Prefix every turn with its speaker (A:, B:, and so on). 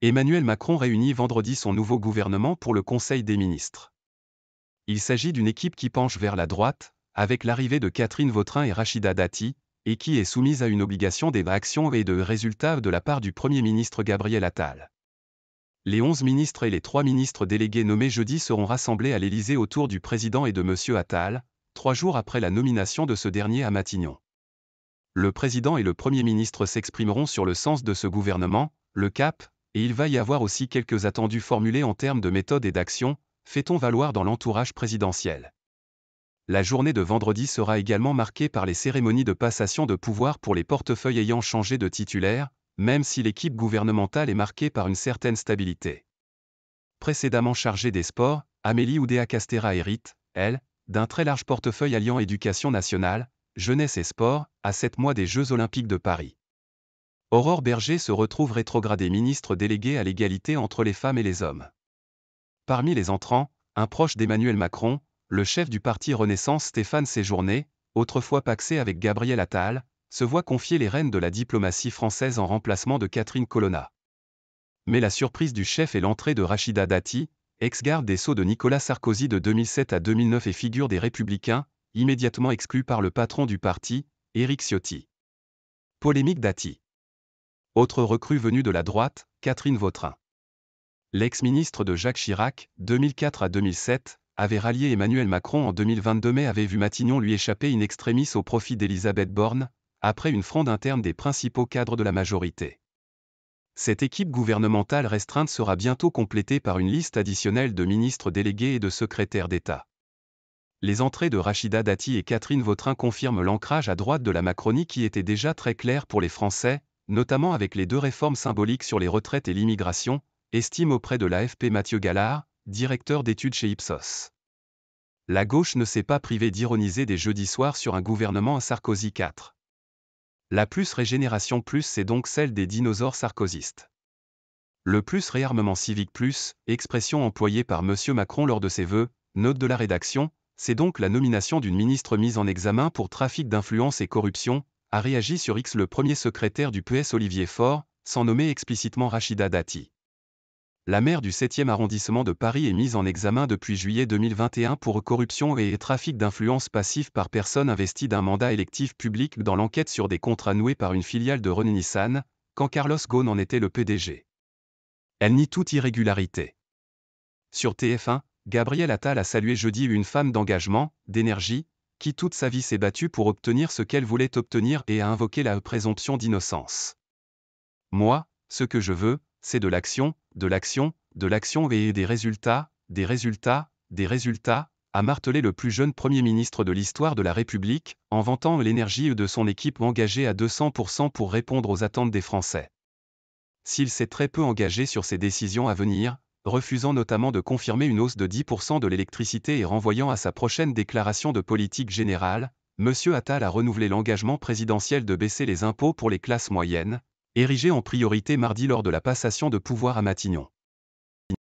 A: Emmanuel Macron réunit vendredi son nouveau gouvernement pour le Conseil des ministres. Il s'agit d'une équipe qui penche vers la droite, avec l'arrivée de Catherine Vautrin et Rachida Dati, et qui est soumise à une obligation des et de résultats de la part du Premier ministre Gabriel Attal. Les onze ministres et les trois ministres délégués nommés jeudi seront rassemblés à l'Élysée autour du président et de M. Attal, trois jours après la nomination de ce dernier à Matignon. Le président et le Premier ministre s'exprimeront sur le sens de ce gouvernement, le cap, et il va y avoir aussi quelques attendus formulés en termes de méthode et d'action, fait-on valoir dans l'entourage présidentiel. La journée de vendredi sera également marquée par les cérémonies de passation de pouvoir pour les portefeuilles ayant changé de titulaire, même si l'équipe gouvernementale est marquée par une certaine stabilité. Précédemment chargée des sports, Amélie Oudéa-Castera hérite, elle, d'un très large portefeuille alliant éducation nationale, jeunesse et sport, à sept mois des Jeux olympiques de Paris. Aurore Berger se retrouve rétrogradée ministre déléguée à l'égalité entre les femmes et les hommes. Parmi les entrants, un proche d'Emmanuel Macron, le chef du parti Renaissance Stéphane Séjourné, autrefois paxé avec Gabriel Attal, se voit confier les rênes de la diplomatie française en remplacement de Catherine Colonna. Mais la surprise du chef est l'entrée de Rachida Dati, ex-garde des Sceaux de Nicolas Sarkozy de 2007 à 2009 et figure des Républicains, immédiatement exclue par le patron du parti, Éric Ciotti. Polémique Dati. Autre recrue venue de la droite, Catherine Vautrin. L'ex-ministre de Jacques Chirac, 2004 à 2007, avait rallié Emmanuel Macron en 2022 mais avait vu Matignon lui échapper in extremis au profit d'Elisabeth Borne, après une fronde interne des principaux cadres de la majorité. Cette équipe gouvernementale restreinte sera bientôt complétée par une liste additionnelle de ministres délégués et de secrétaires d'État. Les entrées de Rachida Dati et Catherine Vautrin confirment l'ancrage à droite de la Macronie qui était déjà très clair pour les Français, notamment avec les deux réformes symboliques sur les retraites et l'immigration, estime auprès de l'AFP Mathieu Gallard, directeur d'études chez Ipsos. La gauche ne s'est pas privée d'ironiser des jeudis soirs sur un gouvernement à Sarkozy 4. La plus régénération plus c'est donc celle des dinosaures sarkozistes. Le plus réarmement civique plus, expression employée par M. Macron lors de ses vœux, note de la rédaction, c'est donc la nomination d'une ministre mise en examen pour trafic d'influence et corruption, a réagi sur X le premier secrétaire du PS Olivier Faure, sans nommer explicitement Rachida Dati. La maire du 7e arrondissement de Paris est mise en examen depuis juillet 2021 pour corruption et trafic d'influence passive par personne investie d'un mandat électif public dans l'enquête sur des contrats noués par une filiale de René Nissan, quand Carlos Ghosn en était le PDG. Elle nie toute irrégularité. Sur TF1, Gabriel Attal a salué jeudi une femme d'engagement, d'énergie, qui toute sa vie s'est battue pour obtenir ce qu'elle voulait obtenir et a invoqué la présomption d'innocence. Moi, ce que je veux, c'est de l'action, de l'action, de l'action et des résultats, des résultats, des résultats, a martelé le plus jeune Premier ministre de l'histoire de la République, en vantant l'énergie de son équipe engagée à 200% pour répondre aux attentes des Français. S'il s'est très peu engagé sur ses décisions à venir, refusant notamment de confirmer une hausse de 10% de l'électricité et renvoyant à sa prochaine déclaration de politique générale, M. Attal a renouvelé l'engagement présidentiel de baisser les impôts pour les classes moyennes, érigé en priorité mardi lors de la passation de pouvoir à Matignon.